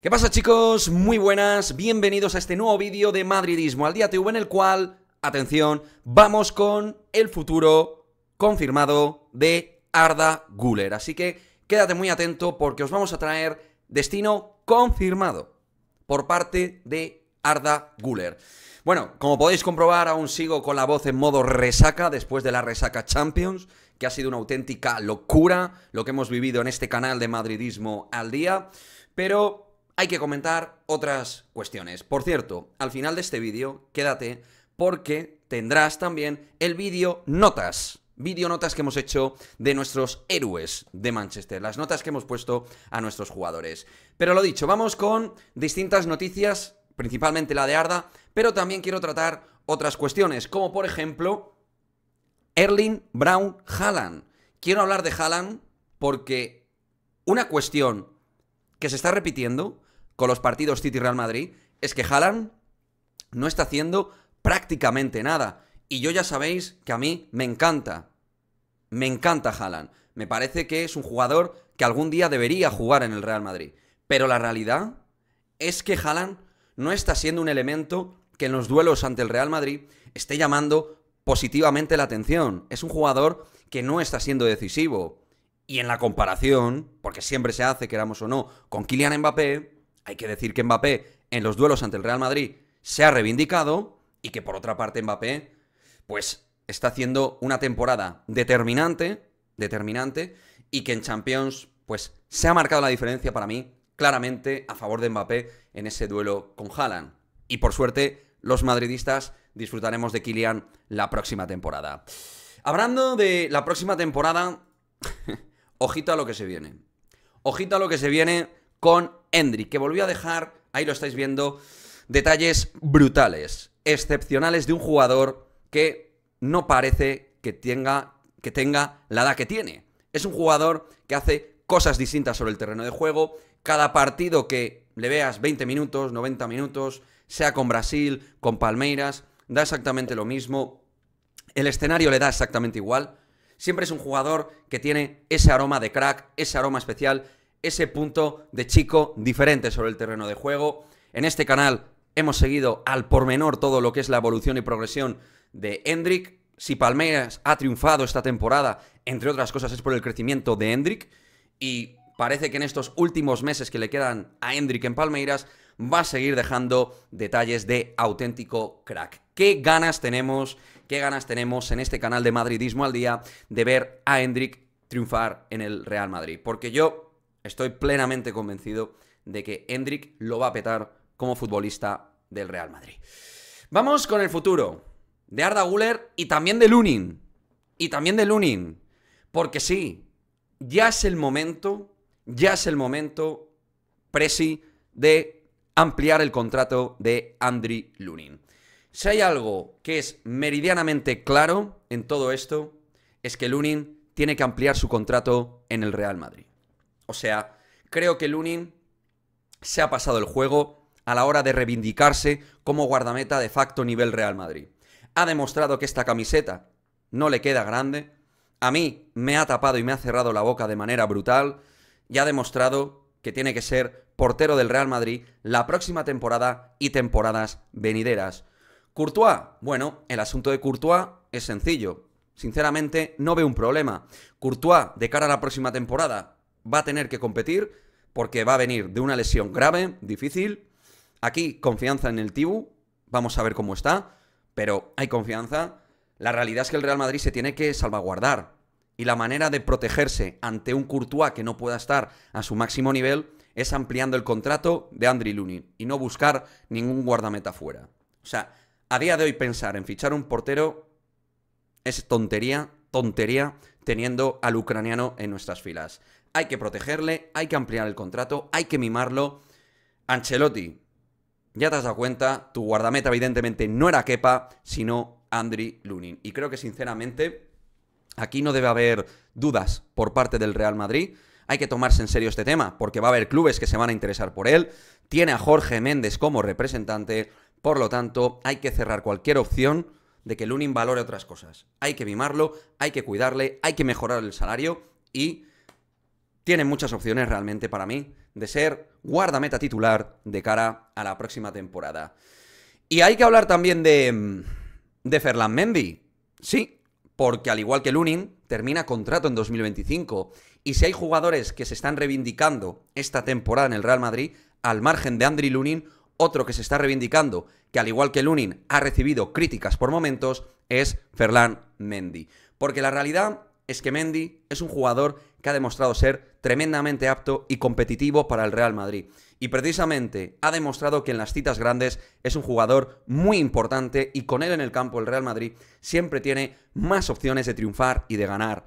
¿Qué pasa chicos? Muy buenas, bienvenidos a este nuevo vídeo de Madridismo al día TV en el cual, atención, vamos con el futuro confirmado de Arda Guller. Así que quédate muy atento porque os vamos a traer destino confirmado por parte de Arda Guller. Bueno, como podéis comprobar, aún sigo con la voz en modo resaca después de la resaca Champions, que ha sido una auténtica locura lo que hemos vivido en este canal de Madridismo al día. Pero hay que comentar otras cuestiones. Por cierto, al final de este vídeo, quédate porque tendrás también el vídeo notas notas que hemos hecho de nuestros héroes de Manchester, las notas que hemos puesto a nuestros jugadores. Pero lo dicho, vamos con distintas noticias, principalmente la de Arda, pero también quiero tratar otras cuestiones, como por ejemplo Erling Brown Haaland. Quiero hablar de Haaland porque una cuestión que se está repitiendo con los partidos City-Real Madrid es que Haaland no está haciendo prácticamente nada. Y yo ya sabéis que a mí me encanta. Me encanta Haaland. Me parece que es un jugador que algún día debería jugar en el Real Madrid. Pero la realidad es que Haaland no está siendo un elemento que en los duelos ante el Real Madrid esté llamando positivamente la atención. Es un jugador que no está siendo decisivo. Y en la comparación, porque siempre se hace, queramos o no, con Kylian Mbappé, hay que decir que Mbappé en los duelos ante el Real Madrid se ha reivindicado y que por otra parte Mbappé pues está haciendo una temporada determinante, determinante y que en Champions pues se ha marcado la diferencia para mí claramente a favor de Mbappé en ese duelo con Haaland. Y por suerte los madridistas disfrutaremos de Kylian la próxima temporada. Hablando de la próxima temporada, ojito a lo que se viene. Ojito a lo que se viene con Endri que volvió a dejar, ahí lo estáis viendo, detalles brutales, excepcionales de un jugador que no parece que tenga, que tenga la edad que tiene. Es un jugador que hace cosas distintas sobre el terreno de juego, cada partido que le veas 20 minutos, 90 minutos, sea con Brasil, con Palmeiras, da exactamente lo mismo, el escenario le da exactamente igual, siempre es un jugador que tiene ese aroma de crack, ese aroma especial, ese punto de chico diferente sobre el terreno de juego. En este canal hemos seguido al pormenor todo lo que es la evolución y progresión de Hendrik. Si Palmeiras ha triunfado esta temporada, entre otras cosas, es por el crecimiento de Hendrik. Y parece que en estos últimos meses que le quedan a Hendrik en Palmeiras, va a seguir dejando detalles de auténtico crack. ¿Qué ganas tenemos? ¿Qué ganas tenemos en este canal de Madridismo al día de ver a Hendrik triunfar en el Real Madrid? Porque yo Estoy plenamente convencido de que Hendrik lo va a petar como futbolista del Real Madrid. Vamos con el futuro de Arda Guller y también de Lunin. Y también de Lunin. Porque sí, ya es el momento, ya es el momento, Presi, de ampliar el contrato de Andri Lunin. Si hay algo que es meridianamente claro en todo esto, es que Lunin tiene que ampliar su contrato en el Real Madrid. O sea, creo que Lunin se ha pasado el juego a la hora de reivindicarse como guardameta de facto nivel Real Madrid. Ha demostrado que esta camiseta no le queda grande, a mí me ha tapado y me ha cerrado la boca de manera brutal y ha demostrado que tiene que ser portero del Real Madrid la próxima temporada y temporadas venideras. Courtois, bueno, el asunto de Courtois es sencillo. Sinceramente, no veo un problema. Courtois, de cara a la próxima temporada, va a tener que competir porque va a venir de una lesión grave, difícil. Aquí confianza en el Tibu, vamos a ver cómo está, pero hay confianza. La realidad es que el Real Madrid se tiene que salvaguardar y la manera de protegerse ante un Courtois que no pueda estar a su máximo nivel es ampliando el contrato de Andriy Lunin y no buscar ningún guardameta fuera. O sea, a día de hoy pensar en fichar un portero es tontería, tontería, teniendo al ucraniano en nuestras filas hay que protegerle, hay que ampliar el contrato, hay que mimarlo. Ancelotti, ya te has dado cuenta, tu guardameta evidentemente no era Kepa, sino Andri Lunin. Y creo que sinceramente aquí no debe haber dudas por parte del Real Madrid. Hay que tomarse en serio este tema, porque va a haber clubes que se van a interesar por él. Tiene a Jorge Méndez como representante, por lo tanto, hay que cerrar cualquier opción de que Lunin valore otras cosas. Hay que mimarlo, hay que cuidarle, hay que mejorar el salario y tiene muchas opciones realmente para mí de ser guardameta titular de cara a la próxima temporada. Y hay que hablar también de, mm, de Ferland Mendy. Sí, porque al igual que Lunin, termina contrato en 2025. Y si hay jugadores que se están reivindicando esta temporada en el Real Madrid, al margen de Andri Lunin, otro que se está reivindicando, que al igual que Lunin ha recibido críticas por momentos, es Ferlán Mendy. Porque la realidad es que Mendy es un jugador que ha demostrado ser tremendamente apto y competitivo para el Real Madrid. Y precisamente ha demostrado que en las citas grandes es un jugador muy importante y con él en el campo el Real Madrid siempre tiene más opciones de triunfar y de ganar.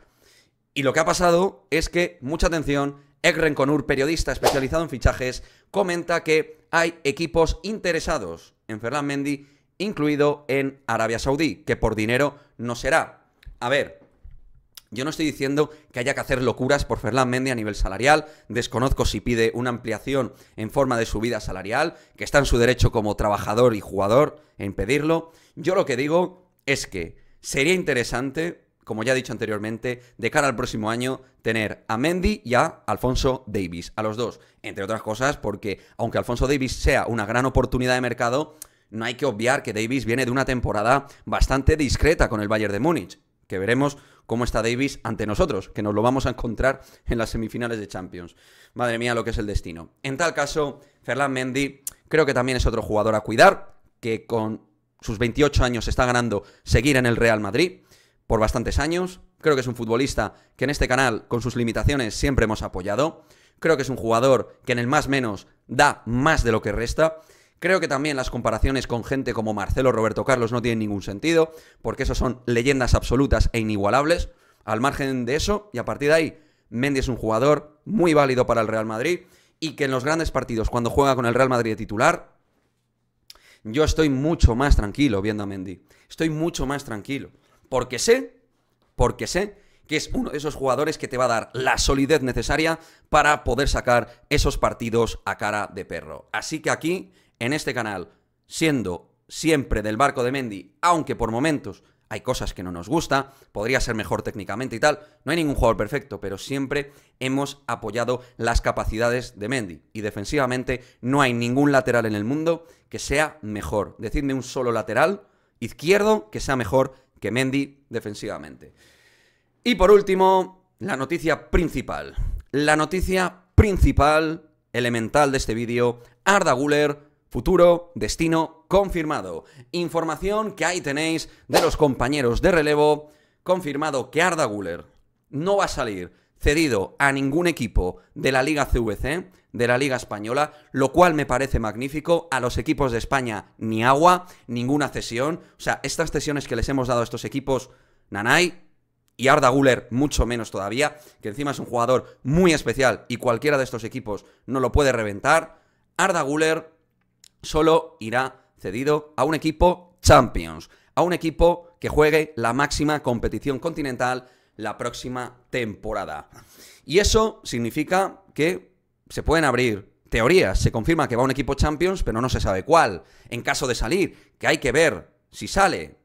Y lo que ha pasado es que, mucha atención, Ekren Conur, periodista especializado en fichajes, comenta que hay equipos interesados en Fernand Mendy, incluido en Arabia Saudí, que por dinero no será. A ver, yo no estoy diciendo que haya que hacer locuras por Fernández Mendy a nivel salarial, desconozco si pide una ampliación en forma de subida salarial, que está en su derecho como trabajador y jugador en pedirlo. Yo lo que digo es que sería interesante, como ya he dicho anteriormente, de cara al próximo año tener a Mendy y a Alfonso Davis, a los dos, entre otras cosas porque aunque Alfonso Davis sea una gran oportunidad de mercado, no hay que obviar que Davis viene de una temporada bastante discreta con el Bayern de Múnich que veremos cómo está Davis ante nosotros, que nos lo vamos a encontrar en las semifinales de Champions. Madre mía, lo que es el destino. En tal caso, Ferland Mendy creo que también es otro jugador a cuidar, que con sus 28 años está ganando seguir en el Real Madrid por bastantes años. Creo que es un futbolista que en este canal, con sus limitaciones, siempre hemos apoyado. Creo que es un jugador que en el más menos da más de lo que resta. Creo que también las comparaciones con gente como Marcelo Roberto Carlos no tienen ningún sentido, porque esos son leyendas absolutas e inigualables. Al margen de eso, y a partir de ahí, Mendy es un jugador muy válido para el Real Madrid y que en los grandes partidos, cuando juega con el Real Madrid de titular, yo estoy mucho más tranquilo viendo a Mendy. Estoy mucho más tranquilo. Porque sé, porque sé que es uno de esos jugadores que te va a dar la solidez necesaria para poder sacar esos partidos a cara de perro. Así que aquí en este canal, siendo siempre del barco de Mendy, aunque por momentos hay cosas que no nos gusta, podría ser mejor técnicamente y tal, no hay ningún jugador perfecto, pero siempre hemos apoyado las capacidades de Mendy y defensivamente no hay ningún lateral en el mundo que sea mejor. Decidme un solo lateral izquierdo que sea mejor que Mendy defensivamente. Y por último, la noticia principal. La noticia principal, elemental de este vídeo, Arda Guller Futuro, destino confirmado. Información que ahí tenéis de los compañeros de relevo. Confirmado que Arda Guller no va a salir cedido a ningún equipo de la Liga CVC, de la Liga Española, lo cual me parece magnífico. A los equipos de España ni agua, ninguna cesión. O sea, estas cesiones que les hemos dado a estos equipos, Nanay, y Arda Guller mucho menos todavía, que encima es un jugador muy especial y cualquiera de estos equipos no lo puede reventar. Arda Guller solo irá cedido a un equipo Champions, a un equipo que juegue la máxima competición continental la próxima temporada. Y eso significa que se pueden abrir teorías. Se confirma que va a un equipo Champions, pero no se sabe cuál. En caso de salir, que hay que ver si sale.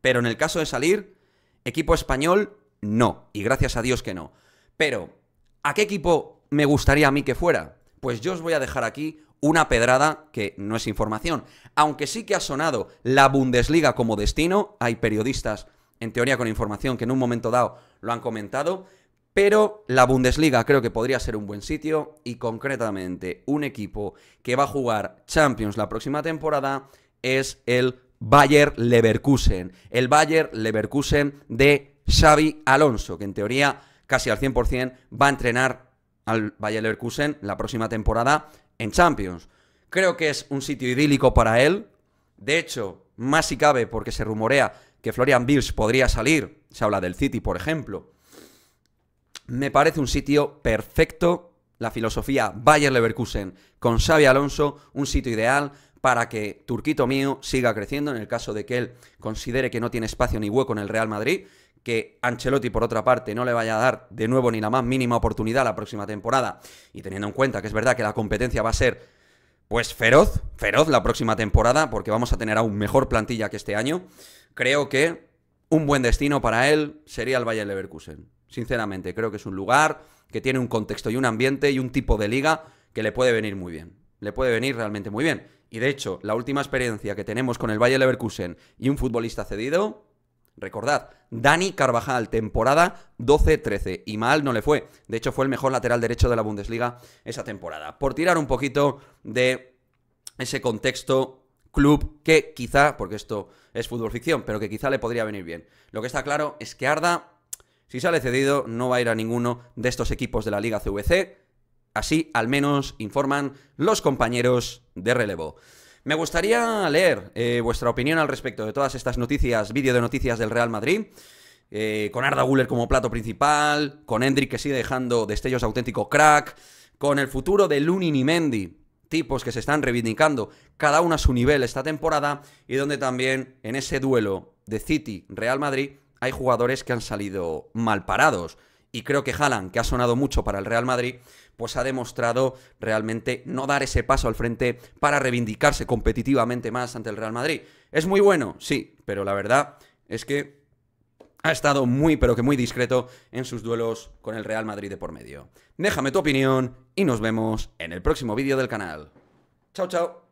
Pero en el caso de salir, equipo español, no. Y gracias a Dios que no. Pero, ¿a qué equipo me gustaría a mí que fuera? Pues yo os voy a dejar aquí una pedrada que no es información. Aunque sí que ha sonado la Bundesliga como destino, hay periodistas en teoría con información que en un momento dado lo han comentado, pero la Bundesliga creo que podría ser un buen sitio y concretamente un equipo que va a jugar Champions la próxima temporada es el Bayer Leverkusen, el Bayer Leverkusen de Xavi Alonso, que en teoría casi al 100% va a entrenar al Bayer Leverkusen la próxima temporada en Champions. Creo que es un sitio idílico para él. De hecho, más si cabe porque se rumorea que Florian Bills podría salir. Se habla del City, por ejemplo. Me parece un sitio perfecto. La filosofía Bayer Leverkusen con Xavi Alonso, un sitio ideal para que Turquito mío siga creciendo en el caso de que él considere que no tiene espacio ni hueco en el Real Madrid que Ancelotti, por otra parte, no le vaya a dar de nuevo ni la más mínima oportunidad la próxima temporada, y teniendo en cuenta que es verdad que la competencia va a ser, pues, feroz, feroz la próxima temporada, porque vamos a tener aún mejor plantilla que este año, creo que un buen destino para él sería el Bayern Leverkusen. Sinceramente, creo que es un lugar que tiene un contexto y un ambiente y un tipo de liga que le puede venir muy bien. Le puede venir realmente muy bien. Y de hecho, la última experiencia que tenemos con el Bayern Leverkusen y un futbolista cedido Recordad, Dani Carvajal, temporada 12-13, y mal no le fue. De hecho, fue el mejor lateral derecho de la Bundesliga esa temporada. Por tirar un poquito de ese contexto club que quizá, porque esto es fútbol ficción, pero que quizá le podría venir bien. Lo que está claro es que Arda, si sale cedido, no va a ir a ninguno de estos equipos de la Liga CVC. Así al menos informan los compañeros de relevo. Me gustaría leer eh, vuestra opinión al respecto de todas estas noticias, vídeo de noticias del Real Madrid. Eh, con Arda Guller como plato principal, con Hendrik que sigue dejando destellos de auténtico crack, con el futuro de Lunin y Mendy, tipos que se están reivindicando cada uno a su nivel esta temporada y donde también en ese duelo de City-Real Madrid hay jugadores que han salido mal parados. Y creo que Haaland, que ha sonado mucho para el Real Madrid, pues ha demostrado realmente no dar ese paso al frente para reivindicarse competitivamente más ante el Real Madrid. Es muy bueno, sí, pero la verdad es que ha estado muy, pero que muy discreto en sus duelos con el Real Madrid de por medio. Déjame tu opinión y nos vemos en el próximo vídeo del canal. Chao, chao.